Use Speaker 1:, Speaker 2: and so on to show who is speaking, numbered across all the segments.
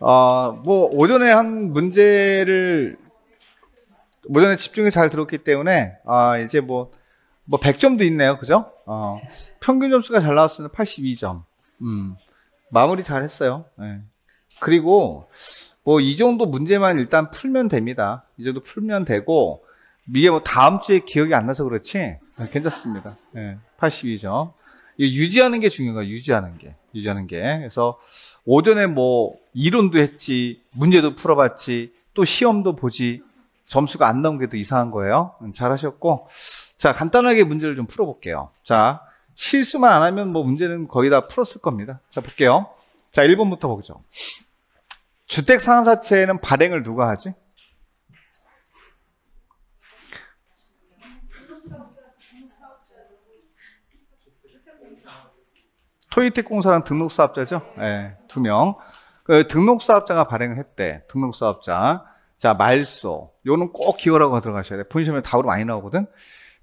Speaker 1: 아뭐 오전에 한 문제를 오전에 집중이 잘 들었기 때문에 아, 이제 뭐, 뭐 100점도 있네요. 그죠? 어, 평균 점수가 잘 나왔으면 82점. 음, 마무리 잘 했어요. 네. 그리고 뭐 이 정도 문제만 일단 풀면 됩니다. 이 정도 풀면 되고 이게 뭐 다음 주에 기억이 안 나서 그렇지 네, 괜찮습니다. 네, 예. 82점. 이거 유지하는 게 중요한 거예요. 유지하는 게. 유지하는 게. 그래서 오전에 뭐 이론도 했지, 문제도 풀어봤지, 또 시험도 보지, 점수가 안 나온 게 더 이상한 거예요. 음, 잘하셨고. 자, 간단하게 문제를 좀 풀어볼게요. 자, 실수만 안 하면 뭐 문제는 거의 다 풀었을 겁니다. 자, 볼게요. 자, 1번부터 보죠. 주택 상하사채는 발행을 누가 하지? 토이틱공사랑 등록사업자죠? 네, 두 명. 그 등록사업자가 발행을 했대. 등록사업자. 자, 말소. 요는 꼭 기호라고 들어가셔야 돼. 분실면 답으로 많이 나오거든.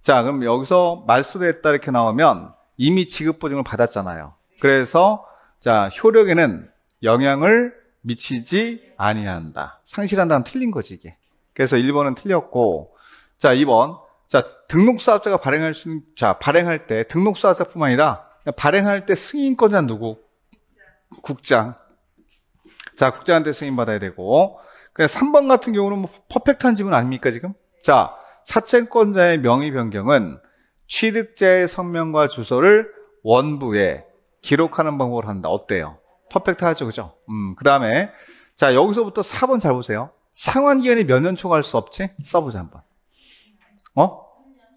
Speaker 1: 자, 그럼 여기서 말소를 했다 이렇게 나오면 이미 지급 보증을 받았잖아요. 그래서 자, 효력에는 영향을 미치지 아니한다. 상실한다는 틀린 거지, 이게. 그래서 1번은 틀렸고 자, 2번. 자, 등록사업자가 발행할 수 있는, 자, 발행할 때 등록사업자뿐만 아니라 그러니까 발행할 때 승인권자 누구? 국장. 자, 국장한테 승인 받아야 되고. 그냥 3번 같은 경우는 뭐 퍼펙트한 집은 아닙니까, 지금? 자, 사채권자의 명의 변경은 취득자의 성명과 주소를 원부에 기록하는 방법으로 한다. 어때요? 퍼펙트하죠, 그죠? 음, 그 다음에, 자, 여기서부터 4번 잘 보세요. 상환기간이 몇 년 초과할 수 없지? 써보자, 한번. 어?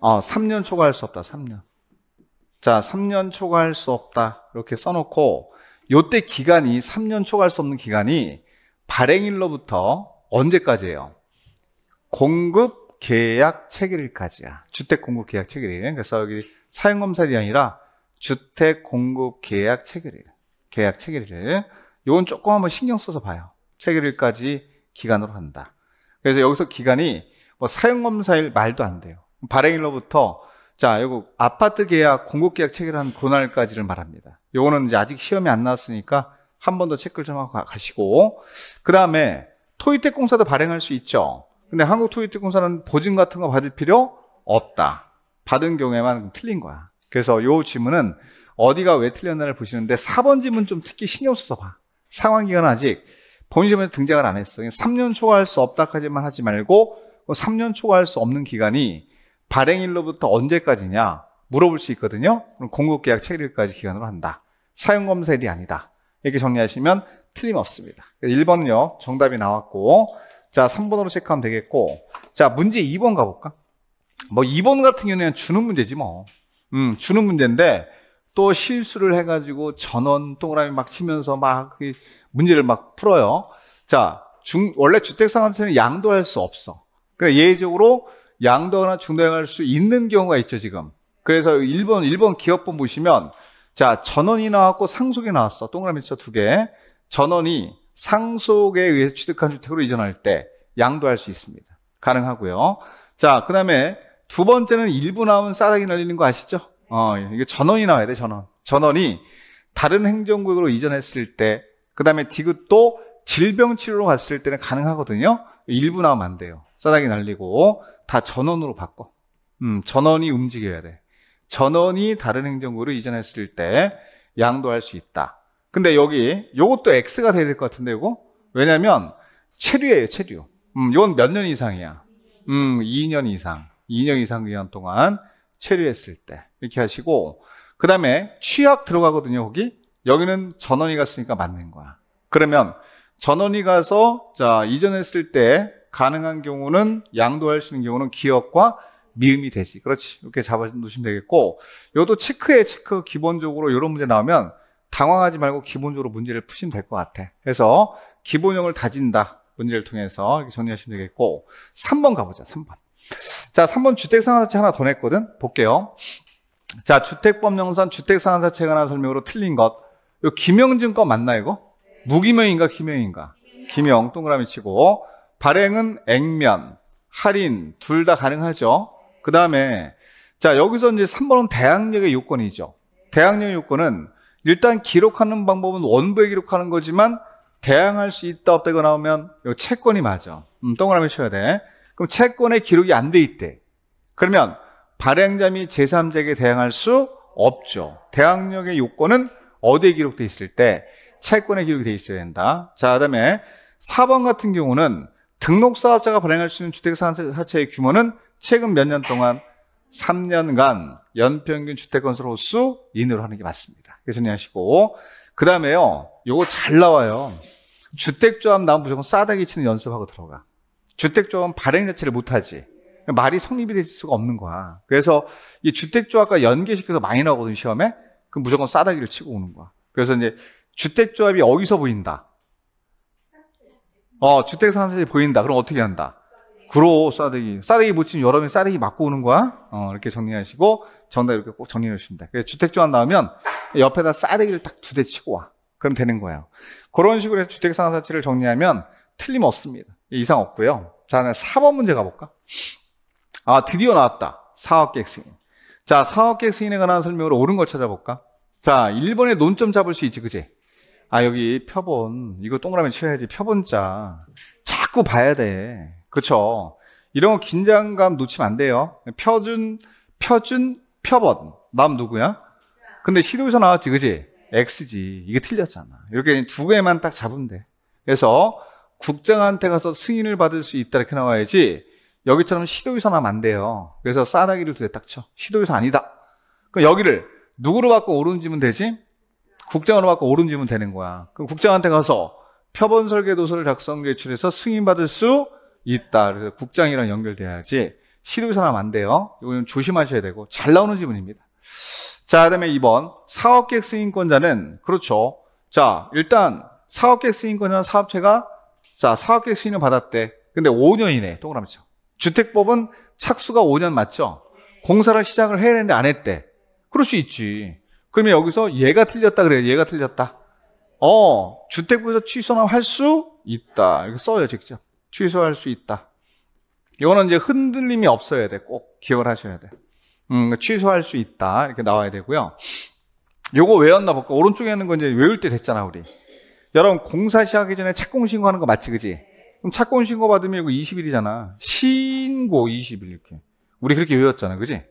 Speaker 1: 어, 3년 초과할 수 없다, 3년. 자, 3년 초과할 수 없다. 이렇게 써놓고, 요때 기간이, 3년 초과할 수 없는 기간이 발행일로부터 언제까지예요? 공급 계약 체결일까지야. 주택 공급 계약 체결일. 그래서 여기 사용검사일이 아니라 주택 공급 계약 체결일. 계약 체결일. 요건 조금 한번 신경 써서 봐요. 체결일까지 기간으로 한다. 그래서 여기서 기간이 뭐 사용검사일 말도 안 돼요. 발행일로부터 자, 요거 아파트 계약, 공급 계약 체결한 고날까지를 말합니다. 요거는 이제 아직 시험이 안 나왔으니까 한 번 더 체크를 좀 하고 가시고 그다음에 토이택공사도 발행할 수 있죠. 근데 한국 토이택공사는 보증 같은 거 받을 필요 없다. 받은 경우에만 틀린 거야. 그래서 요 지문은 어디가 왜 틀렸나를 보시는데 4번 지문 좀 특히 신경 써서 봐. 상황 기간은 아직 본인 지문에 등장을 안 했어. 3년 초과할 수 없다까지만 하지 말고 3년 초과할 수 없는 기간이 발행일로부터 언제까지냐 물어볼 수 있거든요. 그럼 공급계약 체결일까지 기간으로 한다. 사용검사일이 아니다. 이렇게 정리하시면 틀림없습니다. 1번은요. 정답이 나왔고 자 3번으로 체크하면 되겠고 자 문제 2번 가볼까? 뭐 2번 같은 경우에는 주는 문제지 뭐. 음, 주는 문제인데 또 실수를 해가지고 전원 동그라미 막 치면서 막 문제를 막 풀어요. 자, 중, 원래 주택상한세는 양도할 수 없어. 그러니까 예외적으로 양도나 중도행할 수 있는 경우가 있죠, 지금. 그래서 일본, 일본 기업본 보시면, 자, 전원이 나왔고 상속이 나왔어. 동그라미 쳐두 개. 전원이 상속에 의해 서 취득한 주택으로 이전할 때 양도할 수 있습니다. 가능하고요. 자, 그 다음에 두 번째는 일부 나온 싸다기 날리는 거 아시죠? 어, 이게 전원이 나와야 돼, 전원. 전원이 다른 행정국으로 이전했을 때, 그 다음에 디귿또 질병치료로 갔을 때는 가능하거든요. 일부 나오면 안 돼요. 싸다기 날리고 다 전원으로 바꿔. 음, 전원이 움직여야 돼. 전원이 다른 행정구로 이전했을 때 양도할 수 있다. 근데 여기 이것도 X가 돼야 될 것 같은데 요거? 왜냐면 체류예요, 체류. 음, 요건 몇 년 이상이야? 음, 2년 이상. 2년 이상 기간 동안 체류했을 때. 이렇게 하시고 그다음에 취약 들어가거든요, 거기. 여기는 전원이 갔으니까 맞는 거야. 그러면 전원이 가서 자 이전했을 때 가능한 경우는 양도할 수 있는 경우는 기업과 미음이 되지. 그렇지. 이렇게 잡아주시면 되겠고, 요도 체크에체크 기본적으로 이런 문제 나오면 당황하지 말고 기본적으로 문제를 푸시면 될 것 같아. 그래서 기본형을 다진다. 문제를 통해서 이렇게 정리하시면 되겠고, 3번 가보자. 3번. 자, 3번 주택상환사채 하나 더 냈거든? 볼게요. 자, 주택법령상 주택상환사채에 관한 설명으로 틀린 것. 이거 김영준 거 맞나, 이거? 무기명인가 기명인가? 기명 동그라미 치고 발행은 액면, 할인 둘 다 가능하죠. 그 다음에 자 여기서 이제 3번은 대항력의 요건이죠. 대항력 요건은 일단 기록하는 방법은 원부에 기록하는 거지만 대항할 수 있다 없다고 나오면 요 채권이 맞아. 음, 동그라미 쳐야 돼. 그럼 채권의 기록이 안 돼 있대. 그러면 발행자 및 제3자에게 대항할 수 없죠. 대항력의 요건은 어디에 기록돼 있을 때 채권에 기록이 돼 있어야 된다. 자, 그다음에 4번 같은 경우는 등록 사업자가 발행할 수 있는 주택사채의 규모는 최근 몇 년 동안 3년간 연평균 주택 건설 호수 인으로 하는 게 맞습니다. 그래서 정리하시고 그 다음에요. 요거 잘 나와요. 주택조합 나온 무조건 싸다기 치는 연습하고 들어가. 주택조합은 발행 자체를 못하지. 말이 성립이 될 수가 없는 거야. 그래서 이 주택조합과 연계시켜서 많이 나오거든 시험에. 그 무조건 싸다기를 치고 오는 거야. 그래서 이제 주택조합이 어디서 보인다? 어, 주택 상세 보인다. 그럼 어떻게 한다? 구로 싸대기. 싸대기 붙이면 여러분이 싸대기 맞고 오는 거야? 어, 이렇게 정리하시고, 정답 이렇게 꼭 정리해 주십니다. 주택조합 나오면 옆에다 싸대기를 딱 두 대 치고 와. 그럼 되는 거예요. 그런 식으로 해서 주택 상사치를 정리하면 틀림없습니다. 이상 없고요. 자, 4번 문제 가볼까? 아, 드디어 나왔다. 사업계획 승인. 자, 사업계획 승인에 관한 설명으로 옳은 걸 찾아볼까? 자, 1번에 논점 잡을 수 있지, 그지? 아 여기 표본 이거 동그라미 쳐야지 표본 자 자꾸 봐야 돼 그렇죠 이런 거 긴장감 놓치면 안 돼요 표준 표준 표본 남 누구야 근데 시도에서 나왔지 그지 X지 이게 틀렸잖아 이렇게 두 개만 딱 잡으면 돼 그래서 국장한테 가서 승인을 받을 수 있다 이렇게 나와야지 여기처럼 시도유사 나면 안 돼요 그래서 싸다기를 둘에 딱쳐 시도유사 아니다 그럼 여기를 누구로 바꿔 오른지면 되지 국장으로 바꿔 오름지면 되는 거야. 그럼 국장한테 가서 표본 설계 도서를 작성 제출해서 승인받을 수 있다. 그래서 국장이랑 연결돼야지 실의사람 안 돼요. 이거는 조심하셔야 되고 잘 나오는 지문입니다. 자, 그다음에 2번 사업계획 승인권자는 그렇죠. 자, 일단 사업계획 승인권자는 사업체가 자 사업계획 승인을 받았대. 근데 5년이네 동그라미 쳐. 주택법은 착수가 5년 맞죠? 공사를 시작을 해야 되는데 안 했대. 그럴 수 있지. 그러면 여기서 얘가 틀렸다 그래요. 얘가 틀렸다. 어, 주택부에서 취소나 할 수 있다. 이렇게 써요, 직접. 취소할 수 있다. 이거는 이제 흔들림이 없어야 돼. 꼭 기억을 하셔야 돼. 음, 취소할 수 있다. 이렇게 나와야 되고요. 요거 외웠나 볼까? 오른쪽에 있는 건 이제 외울 때 됐잖아, 우리. 여러분, 공사 시작하기 전에 착공 신고하는 거 맞지, 그지? 그럼 착공 신고 받으면 이거 20일이잖아. 신고 20일 이렇게. 우리 그렇게 외웠잖아, 그지?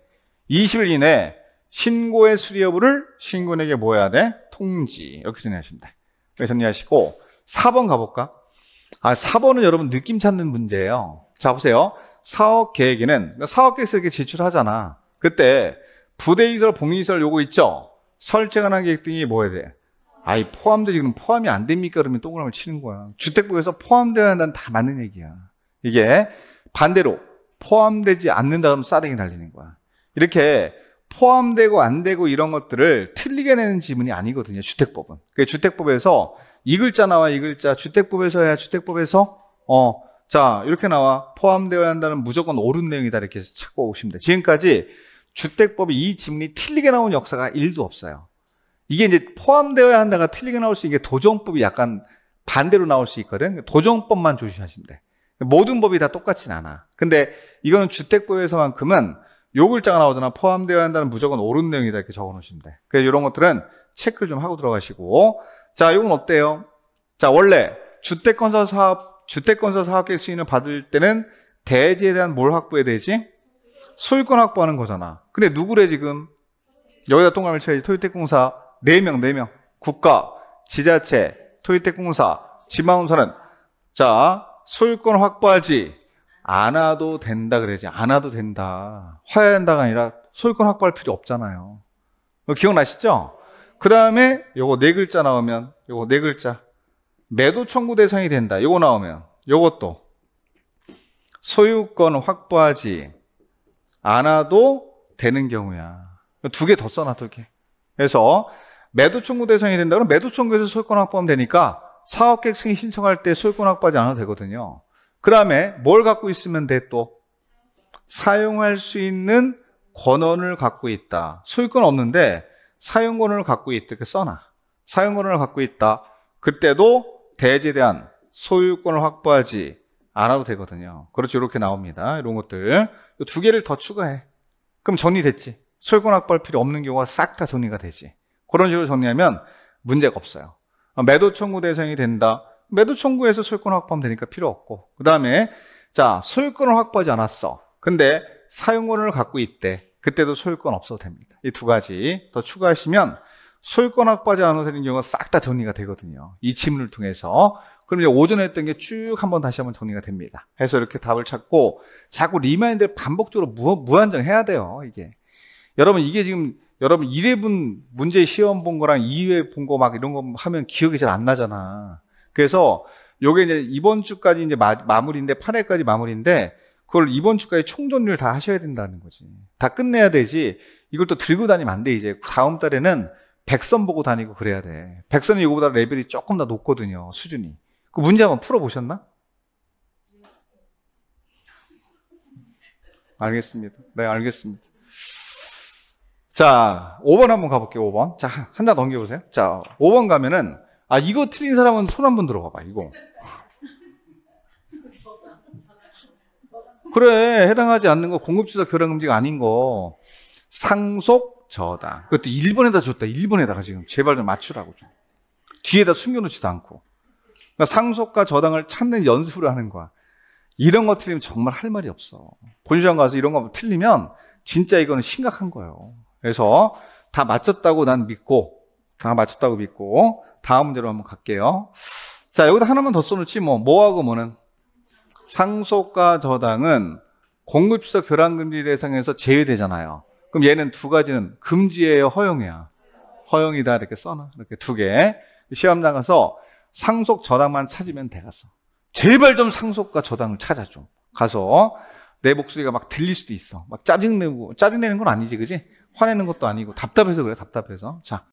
Speaker 1: 20일 이내 신고의 수리 여부를 신고에게 뭐해야 돼? 통지. 이렇게 정리하시면 돼. 이렇게 정리하시고 4번 가볼까? 아, 4번은 여러분 느낌 찾는 문제예요. 자, 보세요. 사업 계획에는 그러니까 사업 계획서 이렇게 제출하잖아. 그때 부대이설, 복리이설 요거 있죠? 설치 관한 계획 등이 뭐 해야 돼? 아이, 포함되지. 그럼 포함이 안 됩니까? 그러면 동그라미 치는 거야. 주택부에서 포함되어야 한다는 다 맞는 얘기야. 이게 반대로 포함되지 않는다 그러면 싸대기 달리는 거야. 이렇게 포함되고 안 되고 이런 것들을 틀리게 내는 지문이 아니거든요. 주택법은. 그 주택법에서 이 글자 나와 이 글자 주택법에서 해야 주택법에서 어자 이렇게 나와 포함되어야 한다는 무조건 옳은 내용이다 이렇게 찾고 오시면 돼. 지금까지 주택법이 이 지문이 틀리게 나온 역사가 1도 없어요. 이게 이제 포함되어야 한다가 틀리게 나올 수 있는 게 도정법이 약간 반대로 나올 수 있거든. 도정법만 조심하시면 돼. 모든 법이 다 똑같진 않아. 근데 이거는 주택법에서만큼은 요 글자가 나오잖아. 포함되어야 한다는 무조건 옳은 내용이다. 이렇게 적어 놓으시면 돼. 그래서 이런 것들은 체크를 좀 하고 들어가시고. 자, 이건 어때요? 자, 원래 주택건설 사업, 주택건설 사업계획 인을 받을 때는 대지에 대한 뭘 확보해야 되지? 소유권 확보하는 거잖아. 근데 누구래 지금? 여기다 동감을 쳐야지. 토요택공사 4명, 4명. 국가, 지자체, 토요택공사, 지마운사는 자, 소유권 확보하지. 안아도 된다 그러지안아도 된다. 화해 한다가 아니라 소유권 확보할 필요 없잖아요. 기억나시죠? 그 다음에 요거 네 글자 나오면 요거 네 글자. 매도 청구 대상이 된다. 요거 나오면 요것도 소유권 확보하지 않아도 되는 경우야. 두 개 더 써놔, 두 개. 그래서 매도 청구 대상이 된다 그러면 매도 청구에서 소유권 확보하면 되니까 사업객 승인 신청할 때 소유권 확보하지 않아도 되거든요. 그 다음에 뭘 갖고 있으면 돼 또? 사용할 수 있는 권한을 갖고 있다. 소유권 없는데 사용권을 갖고 있다. 이 써놔. 사용권을 갖고 있다. 그때도 대지에 대한 소유권을 확보하지 않아도 되거든요. 그렇죠. 이렇게 나옵니다. 이런 것들. 두 개를 더 추가해. 그럼 정리됐지. 소유권 확보할 필요 없는 경우가 싹 다 정리가 되지. 그런 식으로 정리하면 문제가 없어요. 매도 청구 대상이 된다. 매도 청구해서 소유권 확보하면 되니까 필요 없고 그 다음에 자 소유권을 확보하지 않았어 근데 사용권을 갖고 있대 그때도 소유권 없어도 됩니다 이 두 가지 더 추가하시면 소유권 확보하지 않아도 되는 경우가 싹 다 정리가 되거든요 이질문을 통해서 그럼 이제 오전에 했던 게 쭉 한번 다시 한번 정리가 됩니다 해서 이렇게 답을 찾고 자꾸 리마인드를 반복적으로 무한정 해야 돼요 이게 여러분 이게 지금 여러분 1회분 문제 시험 본 거랑 2회 본 거 막 이런 거 하면 기억이 잘 안 나잖아 그래서 요게 이제 이번 주까지 이제 마, 무리인데 8회까지 마무리인데 그걸 이번 주까지 총전율 다 하셔야 된다는 거지. 다 끝내야 되지. 이걸 또 들고 다니면 안 돼. 이제 그 다음 달에는 백선 보고 다니고 그래야 돼. 백선이 이거보다 레벨이 조금 더 높거든요. 수준이. 그 문제 한번 풀어 보셨나? 알겠습니다. 네, 알겠습니다. 자, 5번 한번 가볼게요, 5번. 자, 한단 넘겨보세요. 자, 5번 가면은 아, 이거 틀린 사람은 손 한 번 들어봐봐, 이거. 그래, 해당하지 않는 거, 공급주사 결함금지가 아닌 거, 상속 저다. 그것도 1번에다 줬다. 1번에다가 지금 제발 좀 맞추라고 좀. 뒤에다 숨겨놓지도 않고. 그러니까 상속과 저당을 찾는 연수를 하는 거야. 이런 거 틀리면 정말 할 말이 없어. 본시장 가서 이런 거 틀리면 진짜 이거는 심각한 거예요. 그래서 다 맞췄다고 난 믿고, 다 맞췄다고 믿고, 다음 대로 한번 갈게요. 자, 여기다 하나만 더 써놓지 뭐 뭐하고 뭐는 상속과 저당은 공급지서 교란금지 대상에서 제외되잖아요. 그럼 얘는 두 가지는 금지예요, 허용이야. 허용이다 이렇게 써놔. 이렇게 두 개. 시험 장가서 상속 저당만 찾으면 돼가서 제발 좀 상속과 저당을 찾아줘. 가서 내 목소리가 막 들릴 수도 있어. 막 짜증내고 짜증내는 건 아니지, 그지? 화내는 것도 아니고 답답해서 그래, 답답해서. 자,